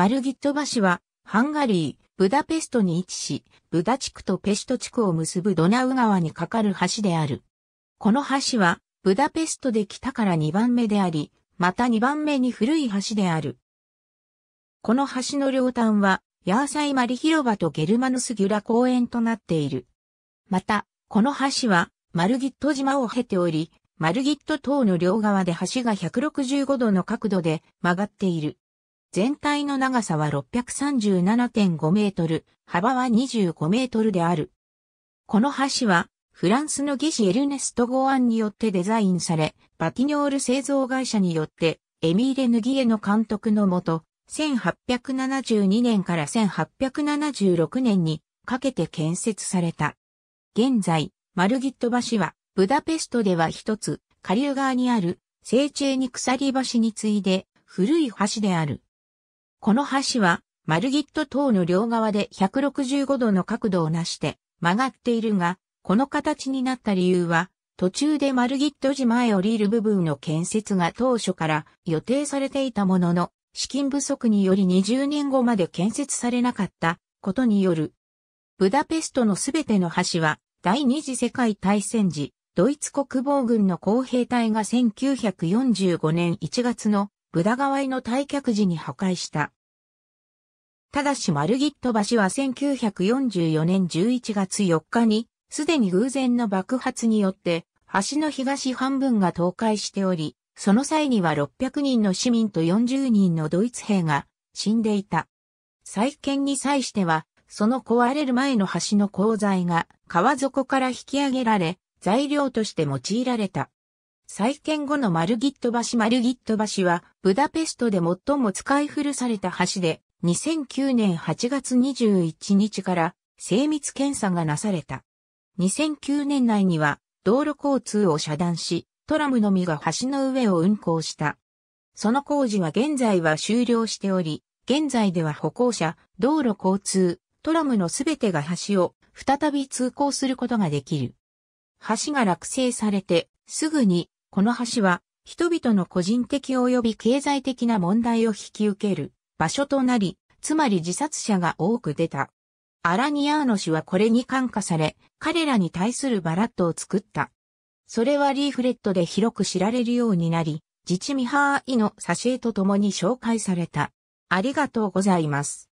マルギット橋は、ハンガリー、ブダペストに位置し、ブダ地区とペスト地区を結ぶドナウ川に架かる橋である。この橋は、ブダペストで北から2番目であり、また2番目に古い橋である。この橋の両端は、ヤーサイマリ広場とゲルマヌスギュラ公園となっている。また、この橋は、マルギット島を経ており、マルギット島の両側で橋が165度の角度で曲がっている。全体の長さは637.5メートル、幅は25メートルである。この橋は、フランスの技師エルネスト・ゴアンによってデザインされ、バティニョール製造会社によって、エミーレ・ヌギエの監督のもと、1872年から1876年にかけて建設された。現在、マルギット橋は、ブダペストでは一つ、下流側にある、聖地にニ鎖橋に次いで、古い橋である。この橋は、マルギット島の両側で165度の角度をなして曲がっているが、この形になった理由は、途中でマルギット島へ降りる部分の建設が当初から予定されていたものの、資金不足により20年後まで建設されなかったことによる。ブダペストのすべての橋は、第二次世界大戦時、ドイツ国防軍の工兵隊が1945年1月のブダ川への退却時に破壊した。ただしマルギット橋は1944年11月4日に、すでに偶然の爆発によって、橋の東半分が倒壊しており、その際には600人の市民と40人のドイツ兵が死んでいた。再建に際しては、その壊れる前の橋の鋼材が川底から引き上げられ、材料として用いられた。再建後のマルギット橋マルギット橋は、ブダペストで最も使い古された橋で、2009年8月21日から精密検査がなされた。2009年内には道路交通を遮断し、トラムのみが橋の上を運行した。その工事は現在は終了しており、現在では歩行者、道路交通、トラムのすべてが橋を再び通行することができる。橋が落成されて、すぐに、この橋は人々の個人的及び経済的な問題を引き受ける。場所となり、つまり自殺者が多く出た。アラニアーノ氏はこれに感化され、彼らに対するバラットを作った。それはリーフレットで広く知られるようになり、自治ミハーイの挿絵と共に紹介された。ありがとうございます。